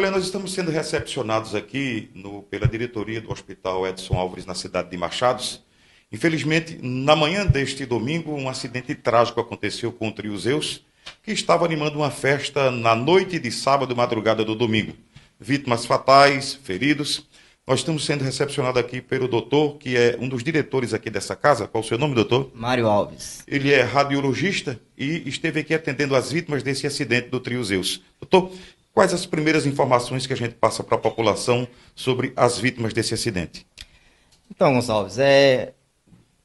Olha, nós estamos sendo recepcionados aqui no, pela diretoria do Hospital Edson Alves, na cidade de Machados. Infelizmente, na manhã deste domingo, um acidente trágico aconteceu com o trio Zeus, que estava animando uma festa na noite de sábado, madrugada do domingo. Vítimas fatais, feridos. Nós estamos sendo recepcionados aqui pelo doutor, que é um dos diretores aqui dessa casa. Qual o seu nome, doutor? Mário Alves. Ele é radiologista e esteve aqui atendendo as vítimas desse acidente do trio Zeus. Doutor, Quais as primeiras informações que a gente passa para a população sobre as vítimas desse acidente? Então, Gonçalves, é...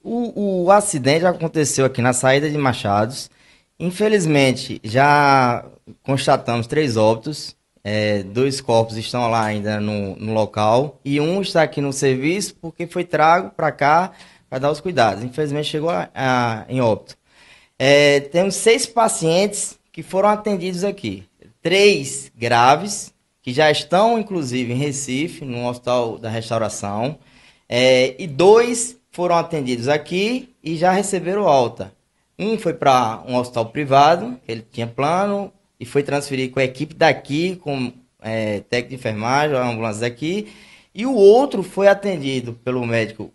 o, o acidente aconteceu aqui na saída de Machados. Infelizmente, já constatamos três óbitos. É, dois corpos estão lá ainda no, no, local e um está aqui no serviço porque foi trago para cá para dar os cuidados. Infelizmente, chegou a, a, em óbito. É, temos seis pacientes que foram atendidos aqui três graves, que já estão, inclusive, em Recife, no Hospital da Restauração, é, e dois foram atendidos aqui e já receberam alta. Um foi para um hospital privado, ele tinha plano, e foi transferido com a equipe daqui, com é, técnico de enfermagem, a ambulância daqui, e o outro foi atendido pelo médico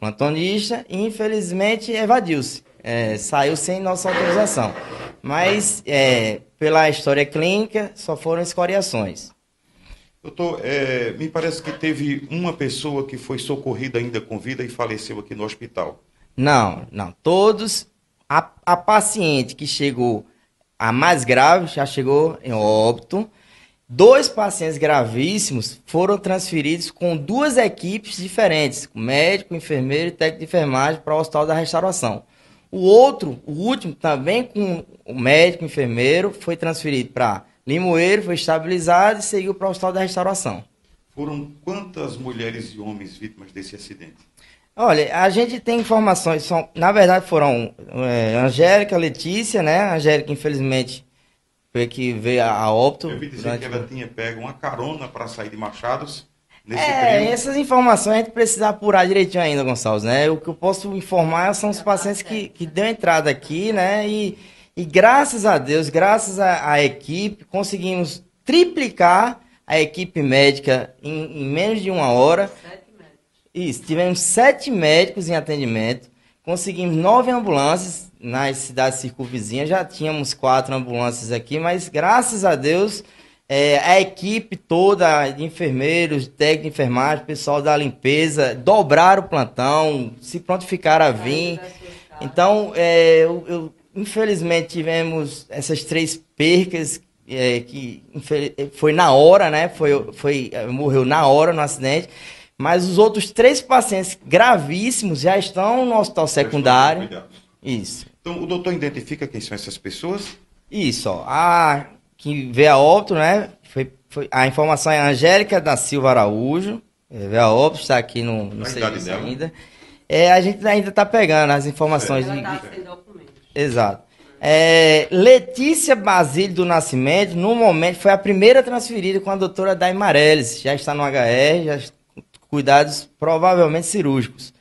plantonista e, infelizmente, evadiu-se. É, saiu sem nossa autorização. Mas é, pela história clínica, só foram escoriações. Doutor, é, me parece que teve uma pessoa que foi socorrida ainda com vida e faleceu aqui no hospital. Não, não. Todos, a, a paciente que chegou, a mais grave, já chegou em óbito. Dois pacientes gravíssimos foram transferidos com duas equipes diferentes, médico, enfermeiro e técnico de enfermagem, para o Hospital da Restauração. O outro, o último, também tá, com o médico, o enfermeiro, foi transferido para Limoeiro, foi estabilizado e seguiu para o Hospital da Restauração. Foram quantas mulheres e homens vítimas desse acidente? Olha, a gente tem informações, são, na verdade foram é, Angélica, Letícia, né? A Angélica, infelizmente, foi que veio a, a óbito. Eu vi dizer durante... que ela tinha pego uma carona para sair de Machados é, crime. essas informações a gente precisa apurar direitinho ainda, Gonçalves, né? O que eu posso informar são os tá pacientes que, que né? deu entrada aqui, né? E, e graças a Deus, graças à equipe, conseguimos triplicar a equipe médica em, em menos de uma hora. Sete Isso, tivemos sete médicos em atendimento, conseguimos nove ambulâncias nas cidades circunvizinhas, já tínhamos quatro ambulâncias aqui, mas graças a Deus é, a equipe toda de enfermeiros, técnicos de enfermagem, pessoal da limpeza, dobraram o plantão, se prontificaram a vir. Então, é, eu, eu, infelizmente, tivemos essas três percas é, que é, foi na hora, né? Foi, foi, é, morreu na hora no acidente. Mas os outros três pacientes gravíssimos já estão no hospital secundário. Isso. Então, o doutor identifica quem são essas pessoas? Isso, ó. A que veio a óbito, né? Foi, foi, a informação é a Angélica da Silva Araújo, é, veio a óbito, está aqui no, no serviço ainda. É, a gente ainda está pegando as informações. Ela tá Exato. É, Letícia Basílio do Nascimento, no momento, foi a primeira transferida com a doutora Dai Já está no HR, já cuidados provavelmente cirúrgicos.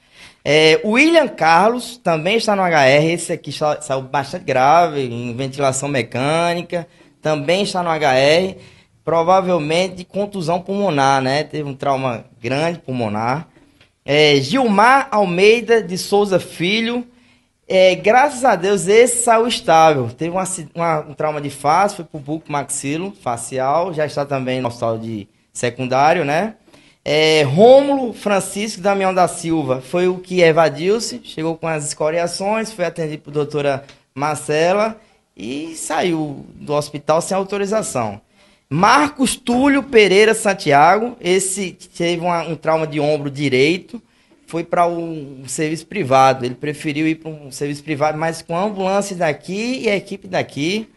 É, William Carlos também está no HR, esse aqui saiu bastante grave, em ventilação mecânica também está no HR, provavelmente de contusão pulmonar, né? Teve um trauma grande pulmonar. É, Gilmar Almeida de Souza Filho, é, graças a Deus esse saiu estável. Teve uma, uma, um trauma de face, foi pro buco maxilo facial, já está também no hospital de secundário, né? É, Rômulo Francisco Damião da Silva foi o que evadiu-se, chegou com as escoriações, foi atendido por doutora Marcela e saiu do hospital sem autorização. Marcos Túlio Pereira Santiago, esse teve uma, um trauma de ombro direito, foi para um, um serviço privado. Ele preferiu ir para um serviço privado, mas com a ambulância daqui e a equipe daqui.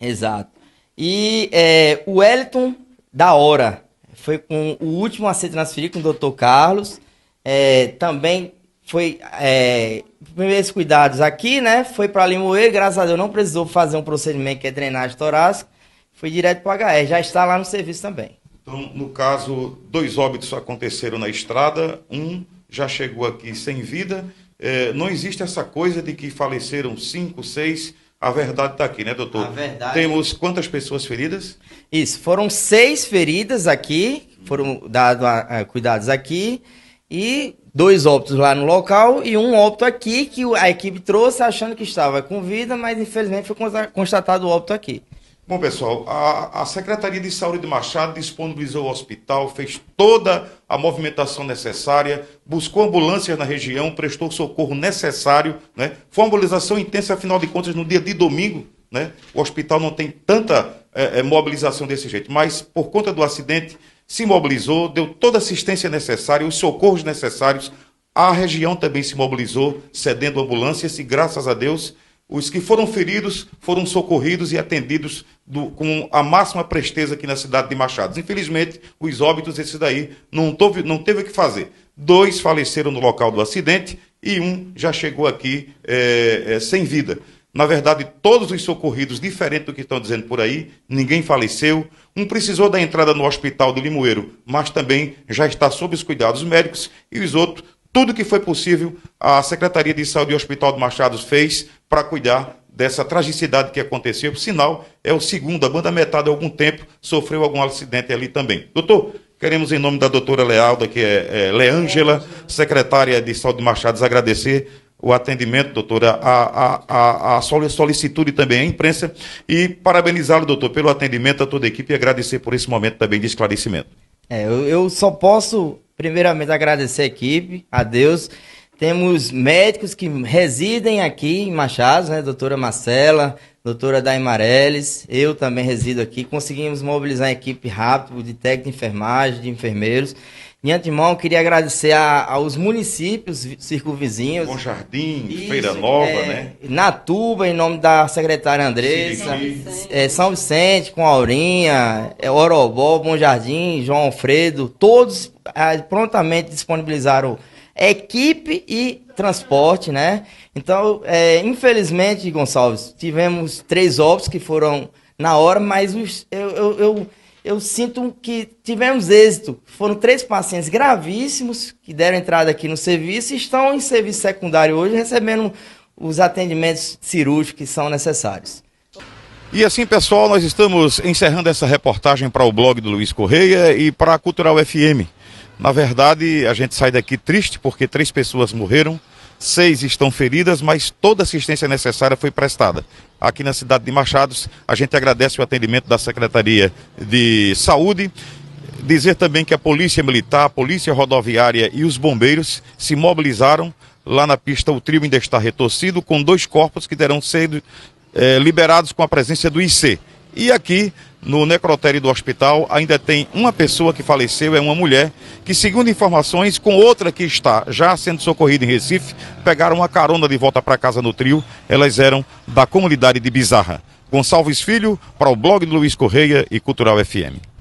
Exato. E é, o Wellington da Hora foi com o último a ser transferido com o Dr. Carlos. É, também foi é, primeiros cuidados aqui, né? Foi para Limoeiro, graças a Deus não precisou fazer um procedimento que é drenagem torácica. Fui direto para o HR, já está lá no serviço também. Então, no caso, dois óbitos aconteceram na estrada, um já chegou aqui sem vida. É, não existe essa coisa de que faleceram cinco, seis. A verdade está aqui, né, doutor? A verdade. Temos quantas pessoas feridas? Isso, foram seis feridas aqui, foram dados cuidados aqui. E dois óbitos lá no local e um óbito aqui que a equipe trouxe achando que estava com vida, mas infelizmente foi constatado o óbito aqui. Bom, pessoal, a, a Secretaria de Saúde de Machado disponibilizou o hospital, fez toda a movimentação necessária, buscou ambulâncias na região, prestou o socorro necessário, né? Foi uma mobilização intensa, afinal de contas, no dia de domingo, né? O hospital não tem tanta é, é, mobilização desse jeito, mas por conta do acidente se mobilizou, deu toda a assistência necessária, os socorros necessários. A região também se mobilizou, cedendo ambulâncias e, graças a Deus, os que foram feridos foram socorridos e atendidos do, com a máxima presteza aqui na cidade de Machados. Infelizmente, os óbitos, esses daí, não, teve, não teve o que fazer. Dois faleceram no local do acidente e um já chegou aqui é, é, sem vida. Na verdade, todos os socorridos, diferente do que estão dizendo por aí, ninguém faleceu. Um precisou da entrada no hospital do Limoeiro, mas também já está sob os cuidados médicos. E os outros, tudo que foi possível, a Secretaria de Saúde e o Hospital do Machado fez para cuidar dessa tragicidade que aconteceu. Por sinal, é o segundo, a banda metade há algum tempo sofreu algum acidente ali também. Doutor, queremos em nome da doutora Lealda, que é, é Leângela, secretária de Saúde Machados, agradecer o atendimento, doutora, a, a, a, solicitude também à imprensa e parabenizá-lo, doutor, pelo atendimento a toda a equipe e agradecer por esse momento também de esclarecimento. É, eu, eu só posso, primeiramente, agradecer a equipe, a Deus. Temos médicos que residem aqui em Machado, né? Doutora Marcela, doutora Daimareles, eu também resido aqui. Conseguimos mobilizar a equipe rápido de técnico de enfermagem, de enfermeiros. De antemão, queria agradecer a, aos municípios circunvizinhos. Bom Jardim, Isso, Feira Nova, é, né? Natuba, em nome da secretária Andressa. São Vicente, é, São Vicente com Aurinha, é, Orobó, Bom Jardim, João Alfredo. Todos é, prontamente disponibilizaram equipe e transporte, né? Então, é, infelizmente, Gonçalves, tivemos três óbitos que foram na hora, mas os, eu, eu, eu eu sinto que tivemos êxito. Foram três pacientes gravíssimos que deram entrada aqui no serviço e estão em serviço secundário hoje recebendo os atendimentos cirúrgicos que são necessários. E assim, pessoal, nós estamos encerrando essa reportagem para o blog do Luiz Correia e para a Cultural FM. Na verdade, a gente sai daqui triste porque três pessoas morreram seis estão feridas, mas toda assistência necessária foi prestada. Aqui na cidade de Machados, a gente agradece o atendimento da Secretaria de Saúde. Dizer também que a Polícia Militar, a Polícia Rodoviária e os bombeiros se mobilizaram. Lá na pista, o trio ainda está retorcido, com dois corpos que terão sido é, liberados com a presença do IC. E aqui, no necrotério do hospital ainda tem uma pessoa que faleceu, é uma mulher, que, segundo informações, com outra que está já sendo socorrida em Recife, pegaram uma carona de volta para casa no trio. Elas eram da comunidade de Bizarra. Gonçalves Filho, para o blog do Luiz Correia e Cultural FM.